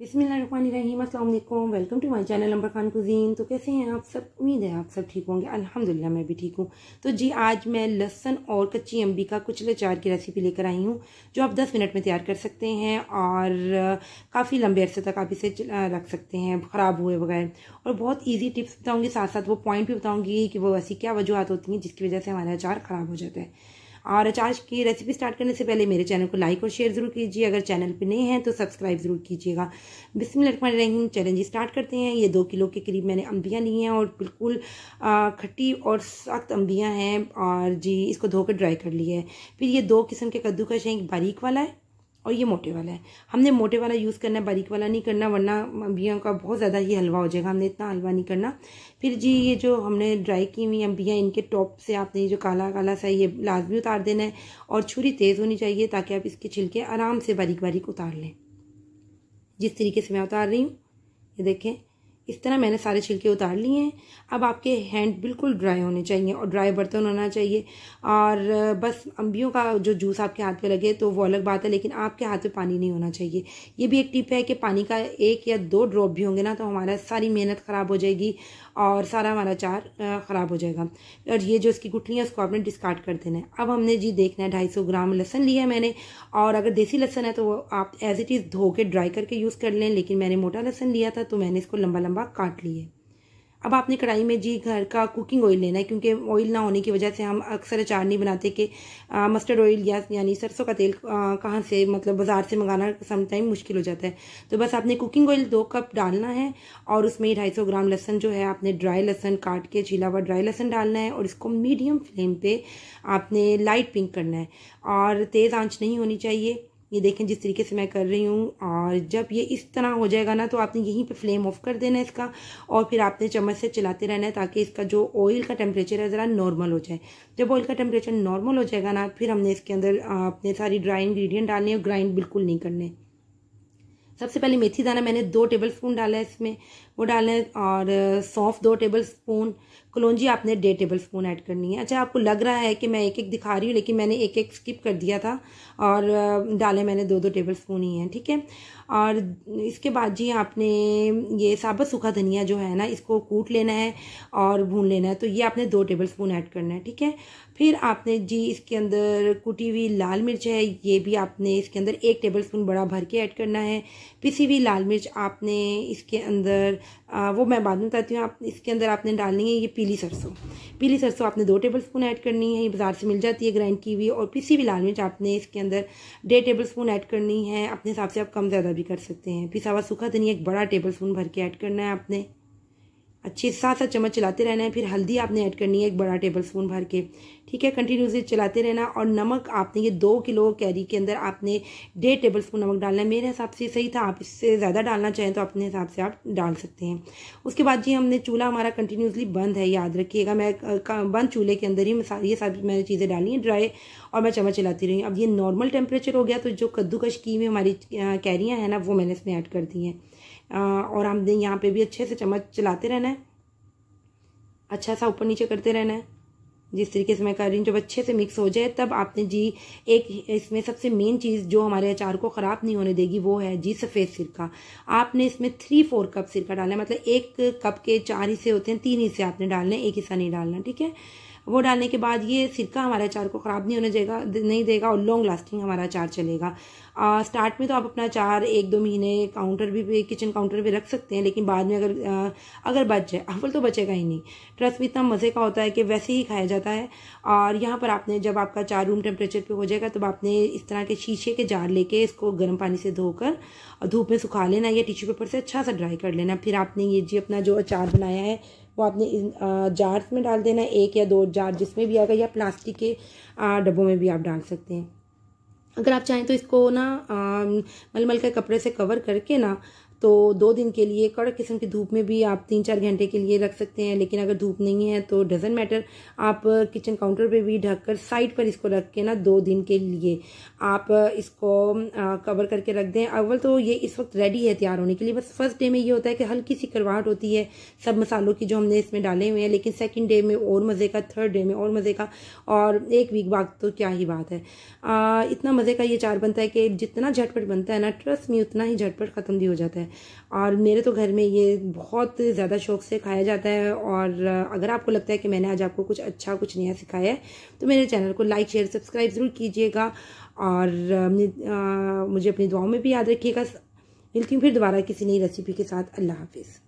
बिसमीम अल्लाम welcome to my channel Amber Khan cuisine तो कैसे हैं आप सब उम्मीद है आप सब ठीक होंगे अल्हम्दुलिल्लाह मैं भी ठीक हूँ तो जी आज मैं लहसन और कच्ची अम्बी का कुचले चार की रेसिपी लेकर आई हूँ जो आप 10 मिनट में तैयार कर सकते हैं और काफ़ी लंबे अरसे तक आप इसे रख सकते हैं ख़राब हुए वगैरह और बहुत ईजी टिप्स बताऊँगी साथ साथ वो पॉइंट भी बताऊँगी कि वो ऐसी क्या वजूहत होती हैं जिसकी वजह से हमारा अचार ख़राब हो जाता है और आज की रेसिपी स्टार्ट करने से पहले मेरे चैनल को लाइक और शेयर ज़रूर कीजिए अगर चैनल पर नए हैं तो सब्सक्राइब ज़रूर कीजिएगा बिस्मिल चैलेंज स्टार्ट करते हैं ये दो किलो के करीब मैंने अम्बियाँ ली हैं और बिल्कुल खट्टी और सख्त अम्बियाँ हैं और जी इसको धोकर ड्राई कर लिया है फिर ये दो किस्म के कद्दूकश हैं एक बारीक वाला है और ये मोटे वाला है हमने मोटे वाला यूज़ करना है बारीक वाला नहीं करना वरना बिया का बहुत ज़्यादा ही हलवा हो जाएगा हमने इतना हलवा नहीं करना फिर जी ये जो हमने ड्राई की हुई बियाँ इनके टॉप से आपने ये जो काला काला सा ये लाजमी उतार देना है और छुरी तेज़ होनी चाहिए ताकि आप इसके छिलके आराम से बारीक बारीक उतार लें जिस तरीके से मैं उतार रही हूँ ये देखें इस तरह मैंने सारे छिलके उतार लिए हैं अब आपके हैंड बिल्कुल ड्राई होने चाहिए और ड्राई बर्तन होना चाहिए और बस अम्बियों का जो जूस आपके हाथ पे लगे तो वो अलग बात है लेकिन आपके हाथ पे पानी नहीं होना चाहिए ये भी एक टिप है कि पानी का एक या दो ड्रॉप भी होंगे ना तो हमारा सारी मेहनत ख़राब हो जाएगी और सारा हमारा चार ख़राब हो जाएगा और ये जो इसकी है उसको आपने डिस्कार्ड कर देना है अब हमने जी देखना है ढाई ग्राम लहसन लिया है मैंने और अगर देसी लहसन है तो आप एज़ इट इज़ धो के ड्राई करके यूज़ कर लें लेकिन मैंने मोटा लहसन लिया था तो मैंने इसको लंबा लंबा लंबा काट लिए अब आपने कढ़ाई में जी घर का कुकिंग ऑयल लेना है क्योंकि ऑयल ना होने की वजह से हम अक्सर अचार नहीं बनाते कि मस्टर्ड ऑयल या यानी सरसों का तेल कहाँ से मतलब बाज़ार से मंगाना समटाइम मुश्किल हो जाता है तो बस आपने कुकिंग ऑयल दो कप डालना है और उसमें ढाई सौ ग्राम लहसन जो है आपने ड्राई लहसन काट के छीला हुआ ड्राई लहसन डालना है और इसको मीडियम फ्लेम पर आपने लाइट पिंक करना है और तेज़ आँच नहीं होनी चाहिए ये देखें जिस तरीके से मैं कर रही हूँ और जब ये इस तरह हो जाएगा ना तो आपने यहीं पे फ्लेम ऑफ कर देना है इसका और फिर आपने चम्मच से चलाते रहना है ताकि इसका जो ऑयल का टेम्परेचर है ज़रा नॉर्मल हो जाए जब ऑयल का टेम्परेचर नॉर्मल हो जाएगा ना फिर हमने इसके अंदर अपने सारी ड्राई इन्ग्रीडियंट डालने और ग्राइंड बिल्कुल नहीं करने सबसे पहले मेथी दाना मैंने दो टेबल स्पून डाला है इसमें वो डालना है और सौंफ दो टेबल स्पून कलौजी आपने डेढ़ टेबल स्पून ऐड करनी है अच्छा आपको लग रहा है कि मैं एक एक दिखा रही हूँ लेकिन मैंने एक एक स्किप कर दिया था और डाले मैंने दो दो टेबल स्पून ही हैं ठीक है और इसके बाद जी आपने ये साबुत सूखा धनिया जो है ना इसको कूट लेना है और भून लेना है तो ये आपने दो टेबल स्पून ऐड करना है ठीक है फिर आपने जी इसके अंदर कुटी हुई लाल मिर्च है ये भी आपने इसके अंदर एक टेबल स्पून बड़ा भर के ऐड करना है पिसी हुई लाल मिर्च आपने इसके अंदर आ, वो मैं बाद में बताती हूँ आप इसके अंदर आपने डालनी है ये पीली सरसों पीली सरसों आपने दो टेबल स्पून ऐड करनी है ये बाज़ार से मिल जाती है ग्राइंड की हुई और पीसी भी लाल मिर्च आपने इसके अंदर डेढ़ टेबल स्पून ऐड करनी है अपने हिसाब से आप कम ज़्यादा भी कर सकते हैं पिसा हुआ सूखा धनिया एक बड़ा टेबल स्पून भर के ऐड करना है आपने अच्छे साथ साथ चम्मच चलाते रहना है फिर हल्दी आपने ऐड करनी है एक बड़ा टेबल स्पून भर के ठीक है कंटिन्यूसली चलाते रहना और नमक आपने ये दो किलो कैरी के अंदर आपने डेढ़ टेबल स्पून नमक डालना है मेरे हिसाब से सही था आप इससे ज़्यादा डालना चाहें तो अपने हिसाब से आप डाल सकते हैं उसके बाद जी हमने चूल्हा हमारा कंटिन्यूसली बंद है याद रखिएगा मैं बंद चूल्हे के अंदर ही ये सारी मैंने चीज़ें डाली हैं ड्राई और मैं चम्मच चलाती रही अब ये नॉर्मल टेम्परेचर हो गया तो जो कद्दूकश की हुई हमारी कैरियाँ हैं ना वो मैंने इसमें ऐड कर दी हैं और हमने यहाँ पर भी अच्छे से चम्मच चलाते रहना है अच्छा सा ऊपर नीचे करते रहना है जिस तरीके से मैं कर रही हूँ जब अच्छे से मिक्स हो जाए तब आपने जी एक इसमें सबसे मेन चीज़ जो हमारे अचार को ख़राब नहीं होने देगी वो है जी सफ़ेद सिरका आपने इसमें थ्री फोर कप सिरका डालना मतलब एक कप के चार हिस्से होते हैं तीन हिस्से आपने डालने एक हिस्सा नहीं डालना ठीक है वो डालने के बाद ये सिरका हमारे अचार को ख़राब नहीं होने देगा नहीं देगा और लॉन्ग लास्टिंग हमारा अचार चलेगा आ, स्टार्ट में तो आप अपना अचार एक दो महीने काउंटर भी किचन काउंटर पे रख सकते हैं लेकिन बाद में अगर आ, अगर बच जाए अव्वल तो बचेगा ही नहीं ट्रस्ट भी इतना मज़े का होता है कि वैसे ही खाया जाता है और यहाँ पर आपने जब आपका चार रूम टेम्परेचर पर हो जाएगा तब आपने इस तरह के शीशे के जार लेके इसको गर्म पानी से धोकर धूप में सुखा लेना या टिश्यू पेपर से अच्छा सा ड्राई कर लेना फिर आपने ये जी अपना जो अचार बनाया है वो आपने जार्स में डाल देना एक या दो जार जिसमें भी आएगा या प्लास्टिक के डब्बों में भी आप डाल सकते हैं अगर आप चाहें तो इसको ना मलमल के कपड़े से कवर करके ना तो दो दिन के लिए कड़क किस्म की धूप में भी आप तीन चार घंटे के लिए रख सकते हैं लेकिन अगर धूप नहीं है तो डजन मैटर आप किचन काउंटर पे भी ढक कर साइड पर इसको रख के ना दो दिन के लिए आप इसको कवर करके रख दें अव्वल तो ये इस वक्त रेडी है तैयार होने के लिए बस फर्स्ट डे में ये होता है कि हल्की सी करवाहट होती है सब मसालों की जो हमने इसमें डाले हुए हैं लेकिन सेकेंड डे में और मज़े का थर्ड डे में और मज़े का और एक वीक बाद तो क्या ही बात है इतना मज़े का ये चार बनता है कि जितना झटपट बनता है ना ट्रस्ट में उतना ही झटपट ख़त्म भी हो जाता है है और मेरे तो घर में ये बहुत ज़्यादा शौक से खाया जाता है और अगर आपको लगता है कि मैंने आज आपको कुछ अच्छा कुछ नया सिखाया है तो मेरे चैनल को लाइक शेयर सब्सक्राइब ज़रूर कीजिएगा और मुझे अपनी दुआओं में भी याद रखिएगा मिलती हूँ फिर दोबारा किसी नई रेसिपी के साथ अल्लाह हाफिज़